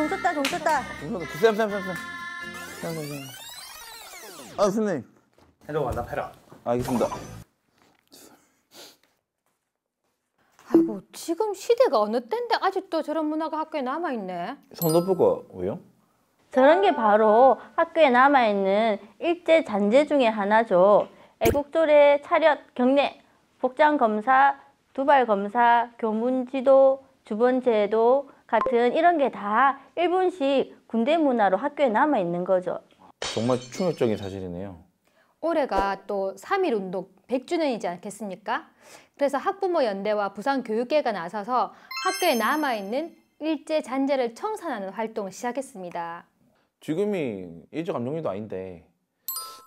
돈쳤다돈쳤다 쌤쌤 쌤쌤 쌤쌤쌤 아 선생님 해로 완납해라 알겠습니다 아이고 지금 시대가 어느 때인데 아직도 저런 문화가 학교에 남아있네 손 높을 왜요? 저런 게 바로 학교에 남아있는 일제 잔재 중에 하나죠. 애국조례, 차렷, 경례, 복장검사, 두발검사, 교문지도, 주번제도, 같은 이런 게 다 일본식 군대 문화로 학교에 남아 있는 거죠. 정말 충격적인 사실이네요. 올해가 또3.1 운동 100주년이지 않겠습니까? 그래서 학부모 연대와 부산교육계가 나서서 학교에 남아있는 일제 잔재를 청산하는 활동을 시작했습니다. 지금이 일제 감정기도 아닌데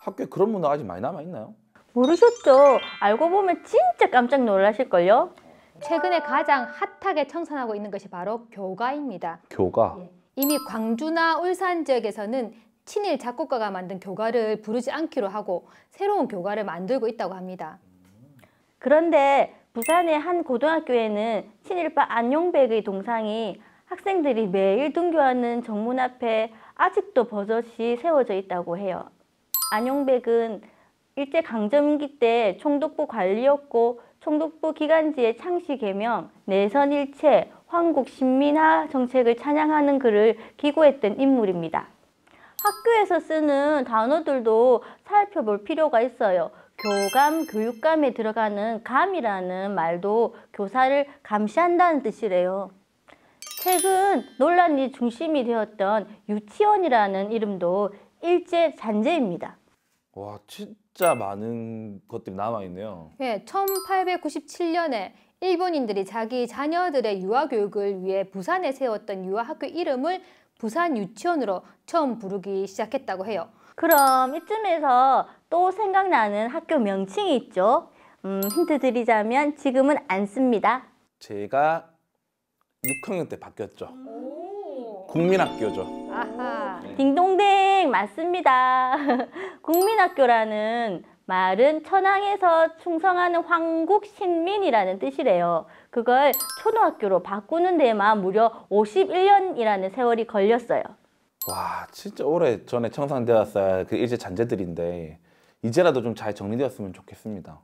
학교에 그런 문화 가 아직 많이 남아있나요? 모르셨죠? 알고 보면 진짜 깜짝 놀라실걸요? 최근에 가장 핫하게 청산하고 있는 것이 바로 교가입니다. 교가? 예. 이미 광주나 울산 지역에서는 친일 작곡가가 만든 교가를 부르지 않기로 하고 새로운 교가를 만들고 있다고 합니다. 그런데 부산의 한 고등학교에는 친일파 안용백의 동상이 학생들이 매일 등교하는 정문 앞에 아직도 버젓이 세워져 있다고 해요. 안용백은 일제강점기 때 총독부 관리였고 총독부 기간지의 창시 개명, 내선일체, 황국 신민화 정책을 찬양하는 글을 기고했던 인물입니다. 학교에서 쓰는 단어들도 살펴볼 필요가 있어요. 교감, 교육감에 들어가는 감이라는 말도 교사를 감시한다는 뜻이래요. 최근 논란이 중심이 되었던 유치원이라는 이름도 일제 잔재입니다. 와 진짜 많은 것들이 남아있네요. 예, 1897년에 일본인들이 자기 자녀들의 유아 교육을 위해 부산에 세웠던 유아 학교 이름을 부산 유치원으로 처음 부르기 시작했다고 해요. 그럼 이쯤에서 또 생각나는 학교 명칭이 있죠. 음, 힌트 드리자면 지금은 안 씁니다. 제가 6학년 때 바뀌었죠. 국민학교죠. 아하. 네. 딩동댕. 맞습니다. 국민학교라는 말은 천황에서 충성하는 황국 신민이라는 뜻이래요. 그걸 초등학교로 바꾸는 데만 무려 51년이라는 세월이 걸렸어요. 와 진짜 오래 전에 청산되었어야 그 일제 잔재들인데 이제라도 좀 잘 정리되었으면 좋겠습니다.